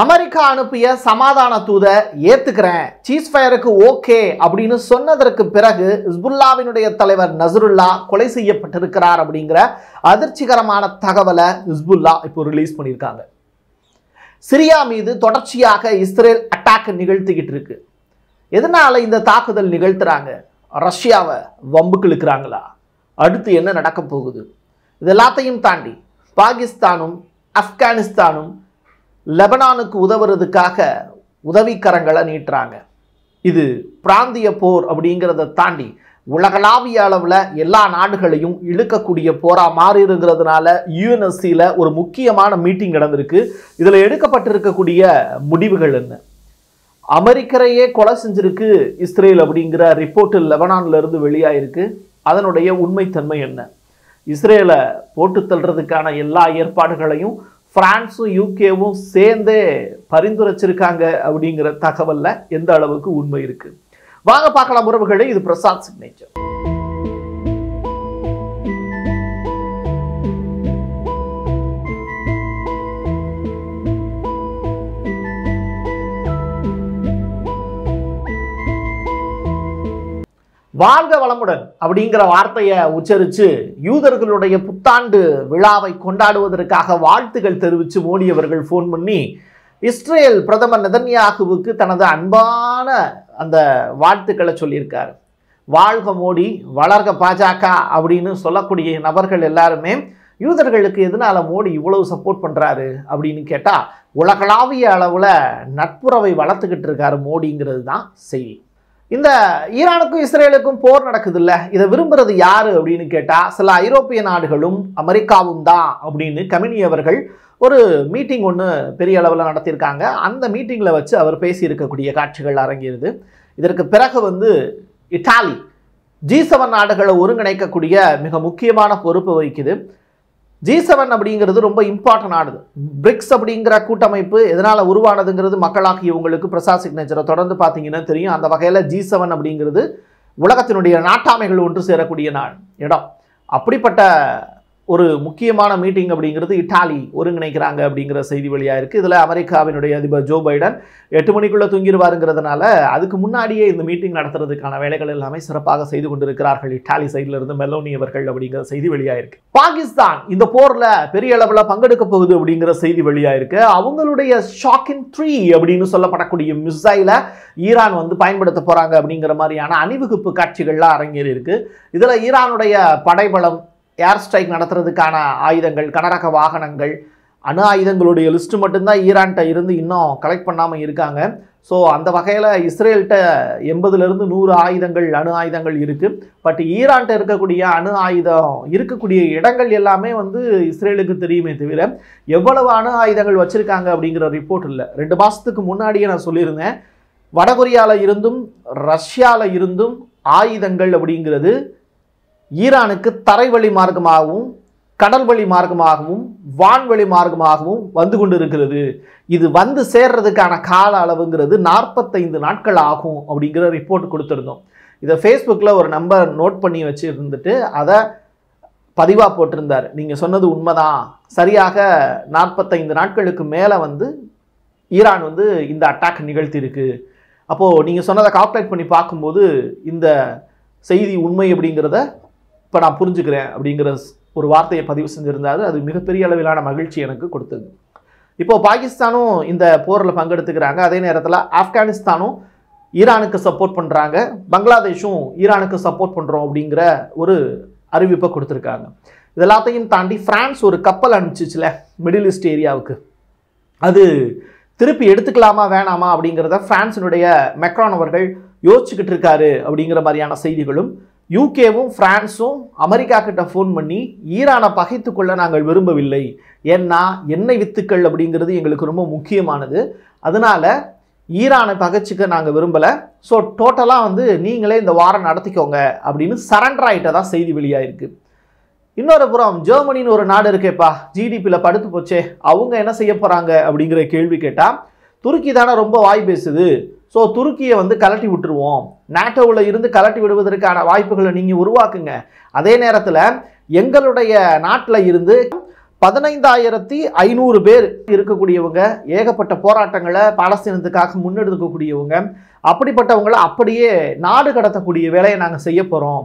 America அனுப்பிய சமாதான தூதை ஏத்துக்கிறேன் ஃபயருக்கு ஓகே அப்படின்னு சொன்னதற்கு பிறகு ஹிஸ்புல்லாவினுடைய தலைவர் நசருல்லா கொலை செய்யப்பட்டிருக்கிறார் அப்படிங்கிற அதிர்ச்சிகரமான தகவலை ஹிஸ்புல்லா இப்போ ரிலீஸ் பண்ணியிருக்காங்க சிரியா மீது தொடர்ச்சியாக இஸ்ரேல் அட்டாக் நிகழ்த்திக்கிட்டு இருக்கு எதனால இந்த தாக்குதல் நிகழ்த்துறாங்க ரஷ்யாவை வம்புக்கு இழுக்கிறாங்களா அடுத்து என்ன நடக்க போகுது இது எல்லாத்தையும் தாண்டி பாகிஸ்தானும் ஆப்கானிஸ்தானும் லெபனானுக்கு உதவுறதுக்காக உதவிக்கரங்களை நீட்டுறாங்க இது பிராந்திய போர் அப்படிங்கிறத தாண்டி உலகளாவிய அளவில் எல்லா நாடுகளையும் இழுக்கக்கூடிய போராக இருக்கிறதுனால யூஎன்எஸ்சியில் ஒரு முக்கியமான மீட்டிங் நடந்திருக்கு இதில் எடுக்கப்பட்டிருக்கக்கூடிய முடிவுகள் என்ன அமெரிக்கரையே கொலை செஞ்சிருக்கு இஸ்ரேல் அப்படிங்கிற ரிப்போர்ட்டு லெபனான்லேருந்து வெளியாயிருக்கு அதனுடைய உண்மைத்தன்மை என்ன இஸ்ரேலை போட்டு தள்ளுறதுக்கான எல்லா ஏற்பாடுகளையும் பிரான்ஸும் யூகேவும் சேர்ந்தே பரிந்துரைச்சிருக்காங்க அப்படிங்கிற தகவலில் எந்த அளவுக்கு உண்மை இருக்குது வாங்க பார்க்கலாம் உறவுகளே இது பிரசாத் சிக்னேச்சர் வாழ்க வளமுடன் அப்படிங்கிற வார்த்தையை உச்சரித்து யூதர்களுடைய புத்தாண்டு விழாவை கொண்டாடுவதற்காக வாழ்த்துகள் தெரிவித்து மோடி அவர்கள் ஃபோன் பண்ணி இஸ்ரேல் பிரதமர் நெதன்யாகுவுக்கு தனது அன்பான அந்த வாழ்த்துக்களை சொல்லியிருக்கார் வாழ்க மோடி வளர்க பாஜக அப்படின்னு சொல்லக்கூடிய நபர்கள் எல்லாருமே யூதர்களுக்கு எதனால் மோடி இவ்வளவு சப்போர்ட் பண்ணுறாரு அப்படின்னு கேட்டால் உலகளாவிய அளவில் நட்புறவை வளர்த்துக்கிட்டு இருக்காரு மோடிங்கிறது தான் செய்தி இந்த ஈரானுக்கும் இஸ்ரேலுக்கும் போர் நடக்குது இல்லை இதை விரும்புறது யாரு அப்படின்னு கேட்டால் சில ஐரோப்பிய நாடுகளும் அமெரிக்காவும் தான் அப்படின்னு கமினி அவர்கள் ஒரு மீட்டிங் ஒன்று பெரிய அளவில் நடத்தியிருக்காங்க அந்த மீட்டிங்கில் வச்சு அவர் பேசியிருக்கக்கூடிய காட்சிகள் அரங்கிருது இதற்கு பிறகு வந்து இட்டாலி ஜி செவன் நாடுகளை ஒருங்கிணைக்கக்கூடிய மிக முக்கியமான பொறுப்பு வகிக்குது ஜி செவன் அப்படிங்கிறது ரொம்ப இம்பார்ட்டன் ஆனது பிரிக்ஸ் அப்படிங்கிற கூட்டமைப்பு எதனால் உருவானதுங்கிறது இவங்களுக்கு பிரசாத் சிக்னேச்சரை தொடர்ந்து பார்த்தீங்கன்னா தெரியும் அந்த வகையில் ஜி செவன் அப்படிங்கிறது உலகத்தினுடைய நாட்டாமைகள் ஒன்று சேரக்கூடிய நாள் இடம் அப்படிப்பட்ட ஒரு முக்கியமான மீட்டிங் அப்படிங்கிறது இட்டாலி ஒருங்கிணைக்கிறாங்க அப்படிங்கிற செய்தி வழியாக இருக்குது இதில் அமெரிக்காவினுடைய அதிபர் ஜோ பைடன் எட்டு மணிக்குள்ளே தூங்கிடுவாருங்கிறதுனால அதுக்கு முன்னாடியே இந்த மீட்டிங் நடத்துறதுக்கான வேலைகள் எல்லாமே சிறப்பாக செய்து கொண்டிருக்கிறார்கள் இட்டாலி சைடில் இருந்து மெலோனி அவர்கள் அப்படிங்கிற செய்தி வழியாக இருக்கு பாகிஸ்தான் இந்த போரில் பெரிய அளவில் பங்கெடுக்க போகுது அப்படிங்கிற செய்தி வழியாக இருக்கு அவங்களுடைய ஷாக்கின் த்ரீ அப்படின்னு சொல்லப்படக்கூடிய மிசைலை ஈரான் வந்து பயன்படுத்த போகிறாங்க அப்படிங்கிற மாதிரியான அணிவகுப்பு காட்சிகள்லாம் அரங்கேறி இருக்குது இதில் ஈரானுடைய படைபலம் ஏர் ஸ்ட்ரைக் நடத்துறதுக்கான ஆயுதங்கள் கனரக வாகனங்கள் அணு ஆயுதங்களுடைய லிஸ்ட்டு மட்டும்தான் ஈரான்கிட்ட இருந்து இன்னும் கலெக்ட் பண்ணாமல் இருக்காங்க ஸோ அந்த வகையில் இஸ்ரேல்கிட்ட எண்பதுலேருந்து நூறு ஆயுதங்கள் அணு ஆயுதங்கள் இருக்குது பட் ஈரான்கிட்ட இருக்கக்கூடிய அணு ஆயுதம் இருக்கக்கூடிய இடங்கள் எல்லாமே வந்து இஸ்ரேலுக்கு தெரியுமே தவிர எவ்வளவு அணு ஆயுதங்கள் வச்சுருக்காங்க அப்படிங்கிற ரிப்போர்ட் இல்லை ரெண்டு மாதத்துக்கு முன்னாடியே நான் சொல்லியிருந்தேன் வடகொரியாவில் இருந்தும் ரஷ்யாவில் இருந்தும் ஆயுதங்கள் அப்படிங்கிறது ஈரானுக்கு தரைவழி மார்க்கமாகவும் கடல் வழி மார்க்கமாகவும் வான்வழி மார்க்கமாகவும் வந்து கொண்டு இருக்கிறது இது வந்து சேர்றதுக்கான கால அளவுங்கிறது நாற்பத்தைந்து நாட்கள் ஆகும் அப்படிங்கிற ரிப்போர்ட் கொடுத்துருந்தோம் இதை ஃபேஸ்புக்கில் ஒரு நம்பர் நோட் பண்ணி வச்சு இருந்துட்டு அதை பதிவாக போட்டிருந்தார் நீங்கள் சொன்னது உண்மைதான் சரியாக நாற்பத்தைந்து நாட்களுக்கு மேலே வந்து ஈரான் வந்து இந்த அட்டாக் நிகழ்த்தியிருக்கு அப்போது நீங்கள் சொன்னதை கால்குலேட் பண்ணி பார்க்கும்போது இந்த செய்தி உண்மை அப்படிங்கிறத இப்போ நான் புரிஞ்சுக்கிறேன் அப்படிங்கிற ஒரு வார்த்தையை பதிவு செஞ்சுருந்தாரு அது மிகப்பெரிய அளவிலான மகிழ்ச்சி எனக்கு கொடுத்தது இப்போது பாகிஸ்தானும் இந்த போரில் பங்கெடுத்துக்கிறாங்க அதே நேரத்தில் ஆப்கானிஸ்தானும் ஈரானுக்கு சப்போர்ட் பண்ணுறாங்க பங்களாதேஷும் ஈரானுக்கு சப்போர்ட் பண்ணுறோம் அப்படிங்கிற ஒரு அறிவிப்பை கொடுத்துருக்காங்க இதெல்லாத்தையும் தாண்டி ஃப்ரான்ஸ் ஒரு கப்பல் அனுப்பிச்சிச்சுல மிடில் ஈஸ்ட் ஏரியாவுக்கு அது திருப்பி எடுத்துக்கலாமா வேணாமா அப்படிங்கிறத ஃப்ரான்ஸினுடைய மெக்ரான் அவர்கள் யோசிச்சுக்கிட்டு இருக்காரு அப்படிங்கிற மாதிரியான செய்திகளும் யூகேவும் ஃப்ரான்ஸும் அமெரிக்கா கிட்ட ஃபோன் பண்ணி ஈரானை பகைத்து கொள்ள நாங்கள் விரும்பவில்லை ஏன்னா எண்ணெய் வித்துக்கள் அப்படிங்கிறது எங்களுக்கு ரொம்ப முக்கியமானது அதனால் ஈரானை பகைச்சிக்க நாங்கள் விரும்பலை ஸோ டோட்டலாக வந்து நீங்களே இந்த வாரம் நடத்திக்கோங்க அப்படின்னு சரண்டர் தான் செய்தி வெளியாயிருக்கு இன்னொரு புறம் ஜெர்மனின்னு ஒரு நாடு இருக்கேப்பா ஜிடிபியில் படுத்து போச்சே அவங்க என்ன செய்ய போகிறாங்க அப்படிங்கிற கேள்வி கேட்டால் துருக்கி தானே ரொம்ப வாய் பேசுது ஸோ துருக்கியை வந்து கலட்டி விட்டுருவோம் நாட்டோவில் இருந்து கலட்டி விடுவதற்கான வாய்ப்புகளை நீங்கள் உருவாக்குங்க அதே நேரத்தில் எங்களுடைய நாட்டில் இருந்து பதினைந்தாயிரத்தி ஐநூறு பேர் இருக்கக்கூடியவங்க ஏகப்பட்ட போராட்டங்களை பாலஸ்தீனத்துக்காக முன்னெடுக்கக்கூடியவங்க அப்படிப்பட்டவங்களை அப்படியே நாடு கடத்தக்கூடிய வேலையை நாங்கள் செய்ய போகிறோம்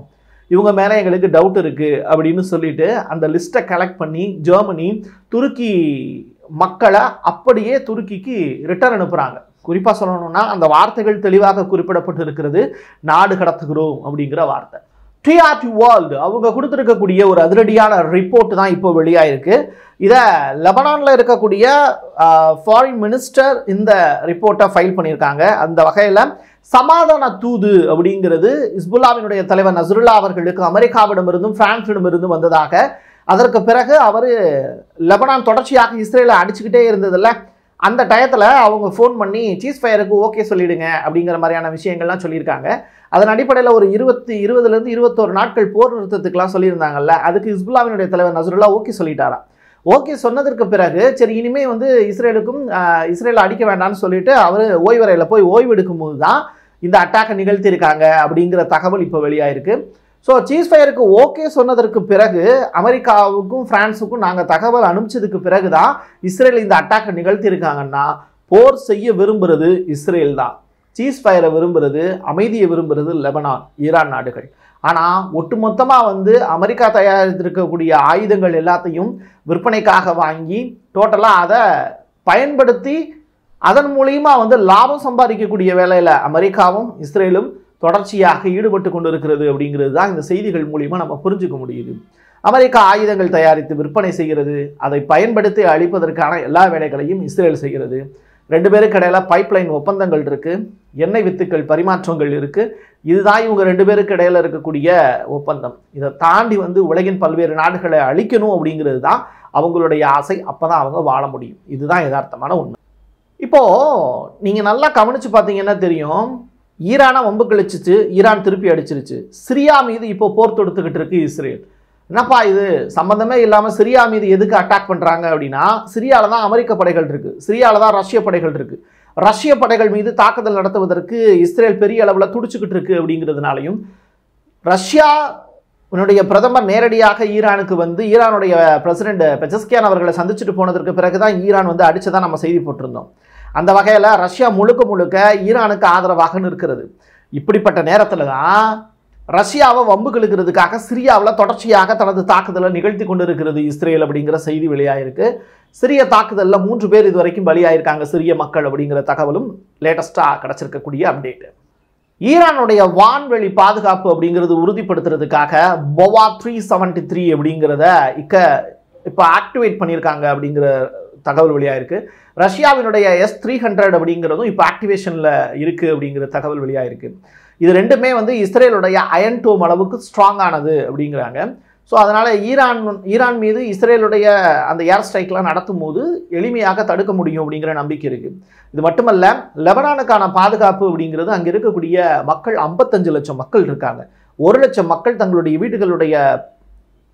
இவங்க மேலே எங்களுக்கு டவுட் இருக்குது அப்படின்னு சொல்லிட்டு அந்த லிஸ்ட்டை கலெக்ட் பண்ணி ஜெர்மனி துருக்கி மக்களை அப்படியே துருக்கிக்கு ரிட்டர்ன் அனுப்புகிறாங்க குறிப்பாக சொல்லணும்னா அந்த வார்த்தைகள் தெளிவாக குறிப்பிடப்பட்டு இருக்கிறது நாடு கடத்துகிறோம் அப்படிங்கிற வார்த்தை டிஆர்டி வேர்ல்டு அவங்க கொடுத்துருக்கக்கூடிய ஒரு அதிரடியான ரிப்போர்ட் தான் இப்போ வெளியாயிருக்கு இதை லெபனானில் இருக்கக்கூடிய ஃபாரின் மினிஸ்டர் இந்த ரிப்போர்ட்டை ஃபைல் பண்ணியிருக்காங்க அந்த வகையில் சமாதான தூது அப்படிங்கிறது இஸ்புல்லாவினுடைய தலைவர் நசருல்லா அவர்களுக்கு அமெரிக்காவிடமிருந்தும் பிரான்ஸிடமிருந்தும் வந்ததாக அதற்கு பிறகு அவர் லெபனான் தொடர்ச்சியாக இஸ்ரேலை அடிச்சுக்கிட்டே இருந்ததில்லை அந்த டயத்தில் அவங்க ஃபோன் பண்ணி சீஸ் ஃபயருக்கு ஓகே சொல்லிவிடுங்க அப்படிங்கிற மாதிரியான விஷயங்கள்லாம் சொல்லியிருக்காங்க அதன் அடிப்படையில் ஒரு இருபத்தி இருபதுலேருந்து இருபத்தோரு நாட்கள் போர் நிறுத்தத்துக்குலாம் சொல்லியிருந்தாங்கல்ல அதுக்கு இஸ்புல்லாவினுடைய தலைவர் நசுருல்லா ஓகே சொல்லிட்டாராம் ஓகே சொன்னதற்கு பிறகு சரி இனிமே வந்து இஸ்ரேலுக்கும் இஸ்ரேலை அடிக்க வேண்டாம்னு சொல்லிட்டு அவர் ஓய்வறையில் போய் ஓய்வு எடுக்கும்போது தான் இந்த அட்டாக்கை நிகழ்த்தியிருக்காங்க அப்படிங்கிற தகவல் இப்போ வெளியாயிருக்கு ஸோ சீஸ் ஃபயருக்கு ஓகே சொன்னதற்கு பிறகு அமெரிக்காவுக்கும் ஃப்ரான்ஸுக்கும் நாங்கள் தகவல் அனுப்பிச்சதுக்கு பிறகு தான் இஸ்ரேல் இந்த அட்டாக்கை நிகழ்த்தியிருக்காங்கன்னா போர் செய்ய விரும்புகிறது இஸ்ரேல் தான் சீஸ் ஃபயரை விரும்புகிறது அமைதியை விரும்புகிறது லெபனான் ஈரான் நாடுகள் ஆனால் ஒட்டுமொத்தமாக வந்து அமெரிக்கா தயாரித்திருக்கக்கூடிய ஆயுதங்கள் எல்லாத்தையும் விற்பனைக்காக வாங்கி டோட்டலாக அதை பயன்படுத்தி அதன் மூலியமாக வந்து லாபம் சம்பாதிக்கக்கூடிய வேலையில் அமெரிக்காவும் இஸ்ரேலும் தொடர்ச்சியாக ஈடுபட்டு கொண்டிருக்கிறது அப்படிங்கிறது தான் இந்த செய்திகள் மூலியமாக நம்ம புரிஞ்சுக்க முடியுது அமெரிக்கா ஆயுதங்கள் தயாரித்து விற்பனை செய்கிறது அதை பயன்படுத்தி அழிப்பதற்கான எல்லா வேலைகளையும் இஸ்ரேல் செய்கிறது ரெண்டு பேருக்கு இடையில பைப்லைன் ஒப்பந்தங்கள் இருக்குது எண்ணெய் வித்துக்கள் பரிமாற்றங்கள் இருக்குது இதுதான் இவங்க ரெண்டு பேருக்கு இடையில இருக்கக்கூடிய ஒப்பந்தம் இதை தாண்டி வந்து உலகின் பல்வேறு நாடுகளை அழிக்கணும் அப்படிங்கிறது தான் அவங்களுடைய ஆசை அப்போ தான் அவங்க வாழ முடியும் இதுதான் யதார்த்தமான உண்மை இப்போது நீங்கள் நல்லா கவனித்து பார்த்தீங்கன்னா தெரியும் ஈரானை வம்பு கழிச்சிச்சு ஈரான் திருப்பி அடிச்சிருச்சு சிரியா மீது இப்போ போர் தொடுத்துக்கிட்டு இருக்கு இஸ்ரேல் என்னப்பா இது சம்மந்தமே இல்லாமல் சிரியா மீது எதுக்கு அட்டாக் பண்ணுறாங்க அப்படின்னா சிரியாவில் தான் அமெரிக்க படைகள் இருக்குது சிரியாவில் தான் ரஷ்ய படைகள் இருக்குது ரஷ்ய படைகள் மீது தாக்குதல் நடத்துவதற்கு இஸ்ரேல் பெரிய அளவில் துடிச்சுக்கிட்டு இருக்கு அப்படிங்கிறதுனாலையும் ரஷ்யா உன்னுடைய பிரதமர் நேரடியாக ஈரானுக்கு வந்து ஈரானுடைய பிரசிடென்ட் பெஜஸ்கியான் அவர்களை சந்திச்சுட்டு போனதற்கு பிறகு தான் ஈரான் வந்து அடித்ததான் நம்ம செய்தி போட்டிருந்தோம் அந்த வகையில் ரஷ்யா முழுக்க முழுக்க ஈரானுக்கு ஆதரவாகன்னு இருக்கிறது இப்படிப்பட்ட நேரத்தில் தான் ரஷ்யாவை வம்பு கிழக்கிறதுக்காக சிரியாவில் தொடர்ச்சியாக தனது தாக்குதலை நிகழ்த்தி கொண்டு இருக்கிறது இஸ்ரேல் அப்படிங்கிற செய்தி வெளியாயிருக்கு சிறிய தாக்குதலில் மூன்று பேர் இது வரைக்கும் பலியாயிருக்காங்க சிறிய மக்கள் அப்படிங்கிற தகவலும் லேட்டஸ்ட்டாக கிடச்சிருக்கக்கூடிய அப்டேட்டு ஈரானுடைய வான்வெளி பாதுகாப்பு அப்படிங்கிறது உறுதிப்படுத்துறதுக்காக பொவா த்ரீ செவன்டி த்ரீ அப்படிங்கிறத இக்க இப்போ ஆக்டிவேட் பண்ணியிருக்காங்க அப்படிங்கிற தகவல் வெளியாயிருக்கு ரஷ்யாவினுடைய எஸ் த்ரீ ஹண்ட்ரட் அப்படிங்கிறதும் இப்போ ஆக்டிவேஷனில் இருக்குது அப்படிங்கிற தகவல் வெளியாக இருக்குது இது ரெண்டுமே வந்து இஸ்ரேலுடைய அயன் டோம் அளவுக்கு ஸ்ட்ராங்கானது அப்படிங்கிறாங்க ஸோ அதனால் ஈரான் ஈரான் மீது இஸ்ரேலுடைய அந்த ஏர் ஸ்ட்ரைக்லாம் நடத்தும் போது எளிமையாக தடுக்க முடியும் அப்படிங்கிற நம்பிக்கை இருக்குது இது மட்டுமல்ல லெபனானுக்கான பாதுகாப்பு அப்படிங்கிறது அங்கே இருக்கக்கூடிய மக்கள் ஐம்பத்தஞ்சு லட்சம் மக்கள் இருக்காங்க ஒரு லட்சம் மக்கள் தங்களுடைய வீடுகளுடைய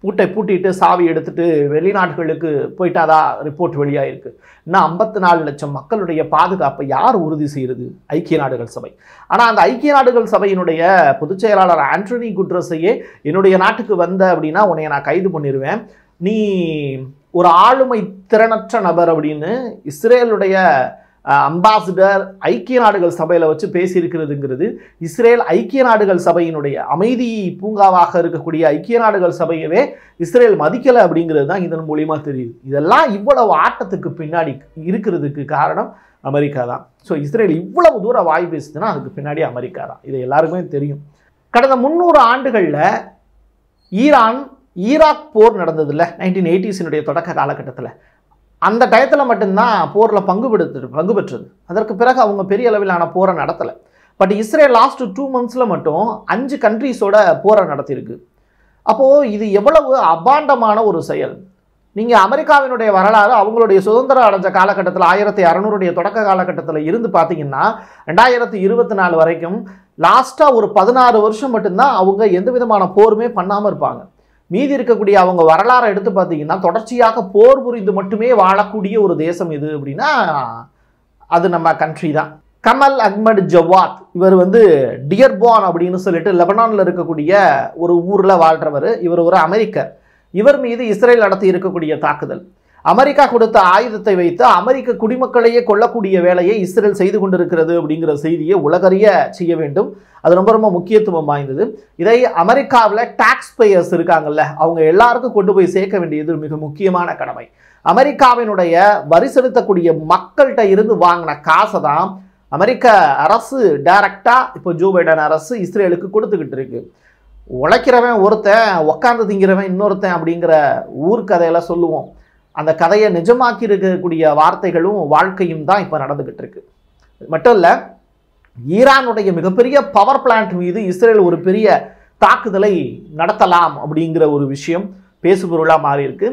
பூட்டை பூட்டிட்டு சாவி எடுத்துட்டு வெளிநாடுகளுக்கு போயிட்டாதா ரிப்போர்ட் வெளியாயிருக்கு இன்னும் ஐம்பத்தி நாலு லட்சம் மக்களுடைய பாதுகாப்பை யார் உறுதி செய்கிறது ஐக்கிய நாடுகள் சபை ஆனால் அந்த ஐக்கிய நாடுகள் சபையினுடைய பொதுச் செயலாளர் ஆண்டனி குட்ரஸையே என்னுடைய நாட்டுக்கு வந்த அப்படின்னா உன்னைய நான் கைது பண்ணிடுவேன் நீ ஒரு ஆளுமை திறனற்ற நபர் அப்படின்னு இஸ்ரேலுடைய அம்பாசிடர் ஐக்கிய நாடுகள் சபையில் வச்சு பேசியிருக்கிறதுங்கிறது இஸ்ரேல் ஐக்கிய நாடுகள் சபையினுடைய அமைதி பூங்காவாக இருக்கக்கூடிய ஐக்கிய நாடுகள் சபையவே இஸ்ரேல் மதிக்கலை அப்படிங்கிறது தான் இதன் மூலியமாக தெரியுது இதெல்லாம் இவ்வளவு ஆட்டத்துக்கு பின்னாடி இருக்கிறதுக்கு காரணம் அமெரிக்கா தான் ஸோ இஸ்ரேல் இவ்வளவு தூரம் வாய் பேசுதுன்னா அதுக்கு பின்னாடி அமெரிக்கா தான் இது எல்லாருக்குமே தெரியும் கடந்த முந்நூறு ஆண்டுகளில் ஈரான் ஈராக் போர் நடந்ததில்ல நைன்டீன் எயிட்டிஸினுடைய தொடக்க காலகட்டத்தில் அந்த டயத்தில் மட்டும்தான் போரில் பங்கு பெற்று பங்கு பெற்றது அதற்கு பிறகு அவங்க பெரிய அளவிலான போரை நடத்தலை பட் இஸ்ரேல் லாஸ்ட் டூ மந்த்ஸில் மட்டும் அஞ்சு கண்ட்ரீஸோட போரை நடத்தியிருக்கு அப்போது இது எவ்வளவு அபாண்டமான ஒரு செயல் நீங்கள் அமெரிக்காவினுடைய வரலாறு அவங்களுடைய சுதந்திரம் அடைஞ்ச காலகட்டத்தில் ஆயிரத்தி அறநூறுடைய தொடக்க காலகட்டத்தில் இருந்து பார்த்தீங்கன்னா ரெண்டாயிரத்தி இருபத்தி நாலு வரைக்கும் லாஸ்ட்டாக ஒரு பதினாறு வருஷம் மட்டும்தான் அவங்க எந்த விதமான போருமே பண்ணாமல் இருப்பாங்க மீதி இருக்கக்கூடிய அவங்க வரலாறை எடுத்து பார்த்தீங்கன்னா தொடர்ச்சியாக போர் புரிந்து மட்டுமே வாழக்கூடிய ஒரு தேசம் இது அப்படின்னா அது நம்ம கண்ட்ரி தான் கமல் அஹ்மட் ஜவாத் இவர் வந்து டியர்போன் அப்படின்னு சொல்லிட்டு லெபனானில் இருக்கக்கூடிய ஒரு ஊரில் வாழ்கிறவர் இவர் ஒரு அமெரிக்கர் இவர் மீது இஸ்ரேல் நடத்தி இருக்கக்கூடிய தாக்குதல் அமெரிக்கா கொடுத்த ஆயுதத்தை வைத்து அமெரிக்க குடிமக்களையே கொல்லக்கூடிய வேலையை இஸ்ரேல் செய்து கொண்டிருக்கிறது அப்படிங்கிற செய்தியை உலகறிய செய்ய வேண்டும் அது ரொம்ப ரொம்ப முக்கியத்துவம் வாய்ந்தது இதை அமெரிக்காவில் டாக்ஸ் பேயர்ஸ் இருக்காங்கல்ல அவங்க எல்லாருக்கும் கொண்டு போய் சேர்க்க வேண்டியது மிக முக்கியமான கடமை அமெரிக்காவினுடைய வரி செலுத்தக்கூடிய மக்கள்கிட்ட இருந்து வாங்கின காசை தான் அமெரிக்க அரசு டைரக்டாக இப்போ ஜோ பைடன் அரசு இஸ்ரேலுக்கு கொடுத்துக்கிட்டு இருக்கு உழைக்கிறவன் ஒருத்தன் உக்காந்து திங்கிறவன் இன்னொருத்தன் அப்படிங்கிற ஊர்க்கதையெல்லாம் சொல்லுவோம் அந்த கதையை நிஜமாக்கி இருக்கக்கூடிய வார்த்தைகளும் வாழ்க்கையும் தான் இப்போ நடந்துக்கிட்டு இருக்கு மட்டும் இல்லை ஈரானுடைய மிகப்பெரிய பவர் பிளான்ட் மீது இஸ்ரேல் ஒரு பெரிய தாக்குதலை நடத்தலாம் அப்படிங்கிற ஒரு விஷயம் பேசுபொருளாக மாறி இருக்கு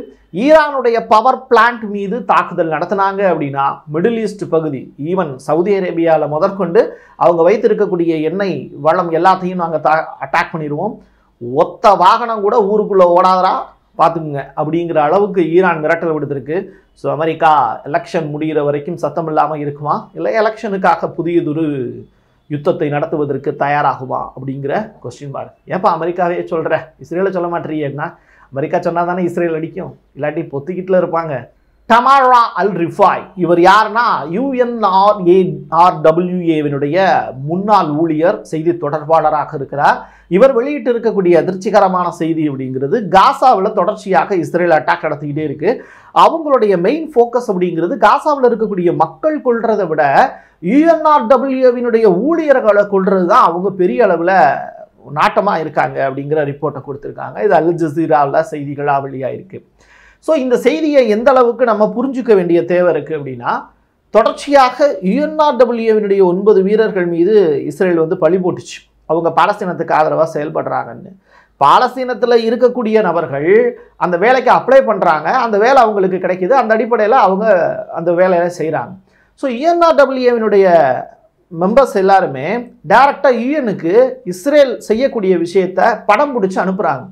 ஈரானுடைய பவர் பிளான்ட் மீது தாக்குதல் நடத்தினாங்க அப்படின்னா மிடில் ஈஸ்ட் பகுதி ஈவன் சவுதி அரேபியாவில் முதற்கொண்டு அவங்க வைத்திருக்கக்கூடிய எண்ணெய் வளம் எல்லாத்தையும் நாங்கள் அட்டாக் பண்ணிடுவோம் ஒத்த வாகனம் கூட ஊருக்குள்ளே ஓடாதரா பார்த்துக்குங்க அப்படிங்கிற அளவுக்கு ஈரான் மிரட்டல் விடுத்திருக்கு ஸோ அமெரிக்கா எலெக்ஷன் முடிகிற வரைக்கும் சத்தம் இல்லாமல் இருக்குமா இல்லை எலெக்ஷனுக்காக புதியதொரு யுத்தத்தை நடத்துவதற்கு தயாராகுமா அப்படிங்கிற கொஸ்டின் பாரு ஏன்ப்பா அமெரிக்காவே சொல்கிற இஸ்ரேலை சொல்ல மாட்டேறியன்னா அமெரிக்கா சொன்னால் தானே இஸ்ரேல் அடிக்கும் இல்லாட்டி பொத்திக்கிட்டில் இருப்பாங்க டமாரா அல் ரிஃபாய் இவர் யாருன்னா யூஎன்ஆர்ஏஆர்டபிள்யூஏவினுடைய முன்னாள் ஊழியர் செய்தி தொடர்பாளராக இருக்கிறார் இவர் வெளியிட்டு இருக்கக்கூடிய அதிர்ச்சிகரமான செய்தி அப்படிங்கிறது காசாவில் தொடர்ச்சியாக இஸ்ரேல் அட்டாக் நடத்திக்கிட்டே இருக்கு அவங்களுடைய மெயின் ஃபோக்கஸ் அப்படிங்கிறது காசாவில் இருக்கக்கூடிய மக்கள் கொள்றதை விட யூஎன்ஆர்டபிள்யூவினுடைய ஊழியர்களை கொள்றது தான் அவங்க பெரிய அளவில் நாட்டமாக இருக்காங்க அப்படிங்கிற ரிப்போர்ட்டை கொடுத்துருக்காங்க இது அல் ஜசீராவில் செய்திகளாக வெளியாக இருக்குது ஸோ இந்த செய்தியை எந்த அளவுக்கு நம்ம புரிஞ்சுக்க வேண்டிய தேவை இருக்குது அப்படின்னா தொடர்ச்சியாக யுஎன்ஆர்டபிள்யூவினுடைய ஒன்பது வீரர்கள் மீது இஸ்ரேல் வந்து பழி போட்டுச்சு அவங்க பாலஸ்தீனத்துக்கு ஆதரவாக செயல்படுறாங்கன்னு பாலஸ்தீனத்தில் இருக்கக்கூடிய நபர்கள் அந்த வேலைக்கு அப்ளை பண்ணுறாங்க அந்த வேலை அவங்களுக்கு கிடைக்கிது அந்த அடிப்படையில் அவங்க அந்த வேலையெல்லாம் செய்கிறாங்க ஸோ யுஎன்ஆர்டபிள்யூவினுடைய மெம்பர்ஸ் எல்லாருமே டைரக்டாக யூஎனுக்கு இஸ்ரேல் செய்யக்கூடிய விஷயத்த படம் பிடிச்சி அனுப்புகிறாங்க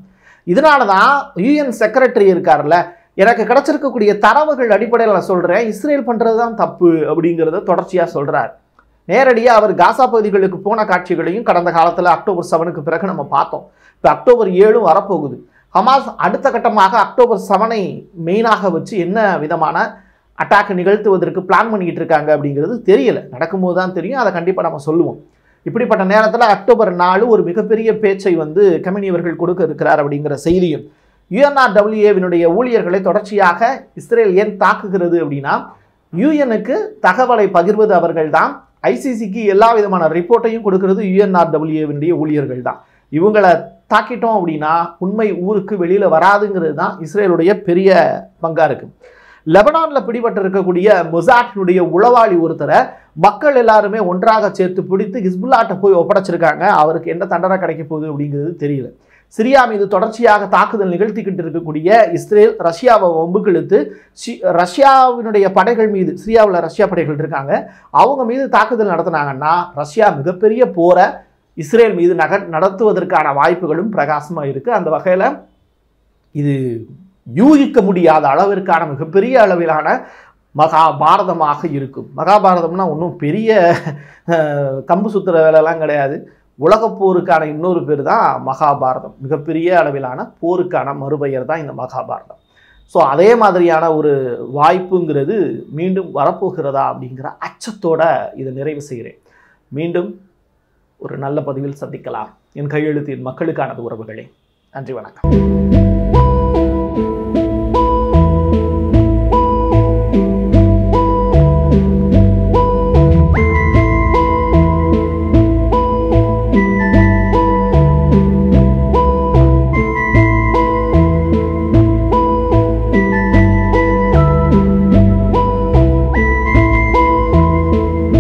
இதனால தான் யூஎன் செக்ரட்டரி இருக்கார்ல எனக்கு கிடச்சிருக்கக்கூடிய தரவுகள் அடிப்படையில் நான் சொல்கிறேன் இஸ்ரேல் பண்ணுறது தான் தப்பு அப்படிங்கிறத தொடர்ச்சியாக சொல்கிறார் நேரடியாக அவர் காசா பகுதிகளுக்கு போன காட்சிகளையும் கடந்த காலத்தில் அக்டோபர் செவனுக்கு பிறகு நம்ம பார்த்தோம் இப்போ அக்டோபர் ஏழும் வரப்போகுது ஹமாஸ் அடுத்த கட்டமாக அக்டோபர் செவனை மெயினாக வச்சு என்ன விதமான அட்டாக் நிகழ்த்துவதற்கு பிளான் பண்ணிக்கிட்டு இருக்காங்க அப்படிங்கிறது தெரியலை நடக்கும்போது தான் தெரியும் அதை கண்டிப்பாக நம்ம சொல்லுவோம் இப்படிப்பட்ட நேரத்தில் அக்டோபர் நாலு ஒரு மிகப்பெரிய பேச்சை வந்து கமினி அவர்கள் கொடுக்க இருக்கிறார் அப்படிங்கிற செய்தியும் யுஎன்ஆர்டபிள்யூஏவினுடைய ஊழியர்களை தொடர்ச்சியாக இஸ்ரேல் ஏன் தாக்குகிறது அப்படின்னா யுஎனுக்கு தகவலை பகிர்வது அவர்கள் தான் ஐசிசிக்கு எல்லா விதமான ரிப்போர்ட்டையும் கொடுக்கறது யுஎன்ஆர்டபிள்யூஏவினுடைய ஊழியர்கள் தான் இவங்களை தாக்கிட்டோம் அப்படின்னா உண்மை ஊருக்கு வெளியில் வராதுங்கிறது தான் இஸ்ரேலுடைய பெரிய பங்காக இருக்குது லெபனானில் பிடிபட்டு இருக்கக்கூடிய மொசாட்டினுடைய உளவாளி ஒருத்தரை மக்கள் எல்லாருமே ஒன்றாக சேர்த்து பிடித்து ஹிஸ்புல்லாட்டை போய் ஒப்படைச்சிருக்காங்க அவருக்கு என்ன தண்டனை கிடைக்க போகுது அப்படிங்கிறது தெரியல சிரியா மீது தொடர்ச்சியாக தாக்குதல் நிகழ்த்திக்கிட்டு இருக்கக்கூடிய இஸ்ரேல் ரஷ்யாவை ஒம்புக்கு இழுத்து ரஷ்யாவினுடைய படைகள் மீது சிரியாவில் ரஷ்யா படைகள் இருக்காங்க அவங்க மீது தாக்குதல் நடத்தினாங்கன்னா ரஷ்யா மிகப்பெரிய போரை இஸ்ரேல் மீது நக நடத்துவதற்கான வாய்ப்புகளும் பிரகாசமாக இருக்குது அந்த வகையில் இது யூகிக்க முடியாத அளவிற்கான மிகப்பெரிய அளவிலான மகாபாரதமாக இருக்கும் மகாபாரதம்னா ஒன்றும் பெரிய கம்பு சுத்துற வேலைலாம் கிடையாது உலகப்போருக்கான இன்னொரு பேர் தான் மகாபாரதம் மிகப்பெரிய அளவிலான போருக்கான மறுபெயர் தான் இந்த மகாபாரதம் ஸோ அதே மாதிரியான ஒரு வாய்ப்புங்கிறது மீண்டும் வரப்போகிறதா அப்படிங்கிற அச்சத்தோட இதை நிறைவு செய்கிறேன் மீண்டும் ஒரு நல்ல பதிவில் சந்திக்கலாம் என் கையெழுத்தின் மக்களுக்கானது உறவுகளே நன்றி வணக்கம்